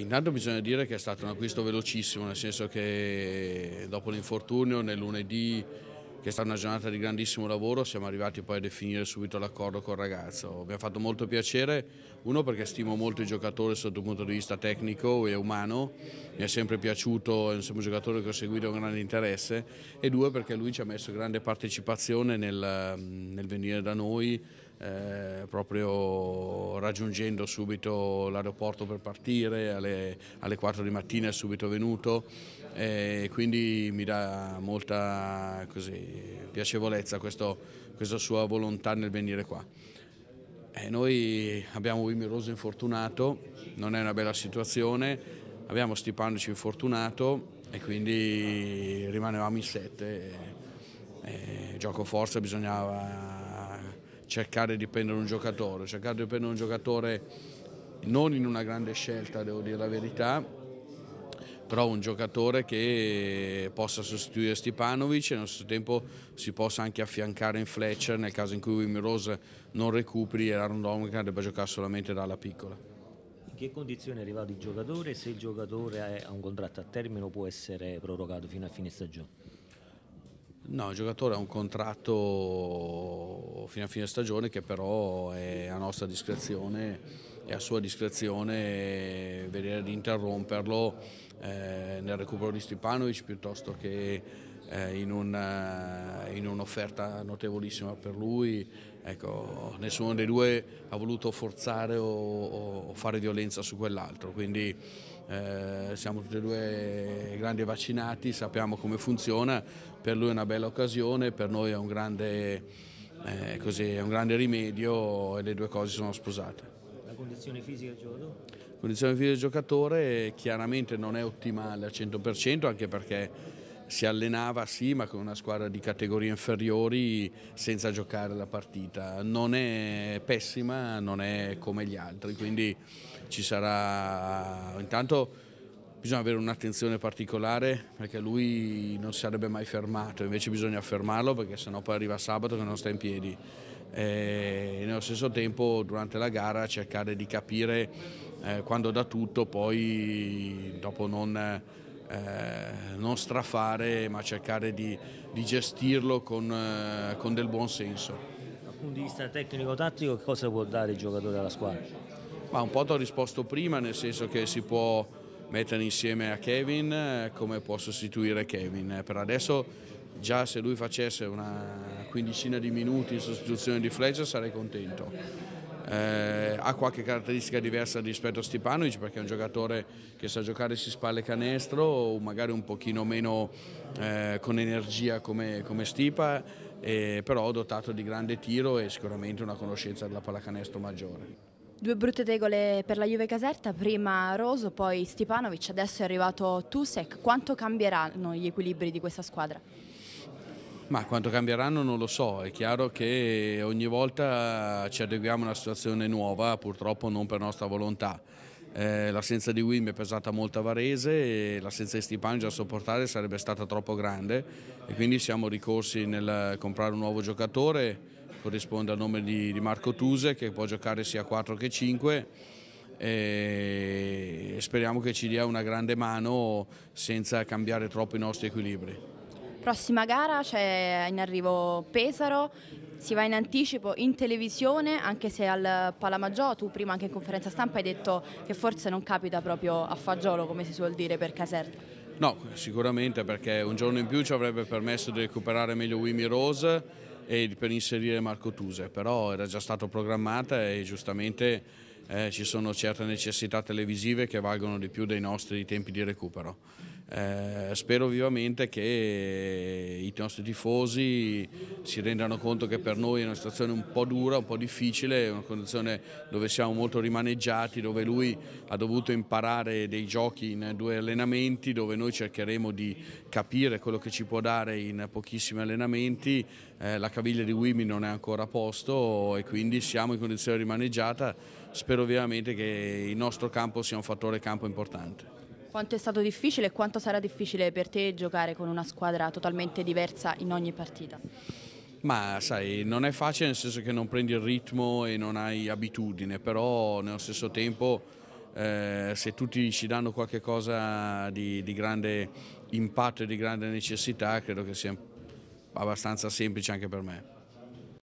Intanto bisogna dire che è stato un acquisto velocissimo, nel senso che dopo l'infortunio nel lunedì, che è stata una giornata di grandissimo lavoro, siamo arrivati poi a definire subito l'accordo col ragazzo. Mi ha fatto molto piacere, uno perché stimo molto il giocatore sotto un punto di vista tecnico e umano, mi è sempre piaciuto, è un giocatore che ho seguito con grande interesse, e due perché lui ci ha messo grande partecipazione nel, nel venire da noi eh, proprio raggiungendo subito l'aeroporto per partire, alle, alle, 4 di mattina è subito venuto e quindi mi dà molta così, piacevolezza questo, questa sua volontà nel venire qua. E eh, noi abbiamo Wimmy Rose infortunato, non è una bella situazione, abbiamo Stipanoci infortunato e quindi rimanevamo in sette. E, e, gioco forza bisognava cercare di prendere un giocatore, cercare di prendere un giocatore non in una grande scelta, devo dire la verità, però un giocatore che possa sostituire Stipanovic e allo stesso tempo si possa anche affiancare in Fletcher nel caso in cui Wim Rose non recuperi e Aaron Dominican debba giocare solamente dalla piccola. In che condizione è arrivato il giocatore? Se il giocatore ha un contratto a termine può essere prorogato fino a fine stagione? No, il giocatore ha un contratto fino a fine stagione che però è a nostra discrezione e a sua discrezione vedere di interromperlo eh, nel recupero di Stipanovic piuttosto che eh, in, una, eh, in un'offerta notevolissima per lui. Ecco, nessuno dei due ha voluto forzare o, o fare violenza su quell'altro, quindi eh, siamo tutti e due grandi vaccinati, sappiamo come funziona, per lui è una bella occasione, per noi è un grande, eh, così, è un grande rimedio e le due cose sono sposate. La condizione fisica del giocatore? La condizione fisica del giocatore chiaramente non è ottimale al 100% anche perché si allenava sì ma con una squadra di categorie inferiori senza giocare la partita. Non è pessima, non è come gli altri, quindi ci sarà intanto bisogna avere un'attenzione particolare perché lui non si sarebbe mai fermato, invece bisogna fermarlo perché sennò poi arriva sabato che non sta in piedi. E eh, nello stesso tempo durante la gara cercare di capire eh, quando dà tutto poi dopo non eh, non strafare ma cercare di, di gestirlo con, eh, con, del buon senso. Dal punto di vista tecnico-tattico che cosa può dare il giocatore alla squadra? Ma un po' ti ho risposto prima nel senso che si può mettere insieme a Kevin eh, come può sostituire Kevin. Eh, per adesso già se lui facesse una quindicina di minuti in sostituzione di Fletcher sarei contento eh, ha qualche caratteristica diversa rispetto a Stipanovic perché è un giocatore che sa giocare si spalle canestro o magari un pochino meno eh, con energia come, come Stipa eh, però dotato di grande tiro e sicuramente una conoscenza della pallacanestro maggiore. Due brutte tegole per la Juve Caserta, prima Roso, poi Stipanovic, adesso è arrivato Tusek. Quanto cambieranno gli equilibri di questa squadra? Ma quanto cambieranno non lo so, è chiaro che ogni volta ci adeguiamo a una situazione nuova, purtroppo non per nostra volontà. Eh, l'assenza di Wim è pesata molto a Varese e l'assenza di Stipani a sopportare sarebbe stata troppo grande e quindi siamo ricorsi nel comprare un nuovo giocatore, corrisponde al nome di, di Marco Tuse che può giocare sia 4 che 5 e speriamo che ci dia una grande mano senza cambiare troppo i nostri equilibri. Prossima gara c'è in arrivo Pesaro, si va in anticipo in televisione, anche se al Palamaggiò, tu prima anche in conferenza stampa hai detto che forse non capita proprio a fagiolo, come si suol dire, per Caserta. No, sicuramente perché un giorno in più ci avrebbe permesso di recuperare meglio Wimmy Rose e per inserire Marco Tuse, però era già stato programmata e giustamente eh, ci sono certe necessità televisive che valgono di più dei nostri tempi di recupero. Eh, spero vivamente che i nostri tifosi si rendano conto che per noi è una situazione un po' dura, un po' difficile, una condizione dove siamo molto rimaneggiati, dove lui ha dovuto imparare dei giochi in due allenamenti, dove noi cercheremo di capire quello che ci può dare in pochissimi allenamenti. Eh, la caviglia di Wimi non è ancora a posto e quindi siamo in condizione rimaneggiata. Spero vivamente che il nostro campo sia un fattore campo importante. Quanto è stato difficile e quanto sarà difficile per te giocare con una squadra totalmente diversa in ogni partita? Ma sai, non è facile nel senso che non prendi il ritmo e non hai abitudine, però nello stesso tempo eh, se tutti ci danno qualche cosa di, di grande impatto e di grande necessità, credo che sia abbastanza semplice anche per me.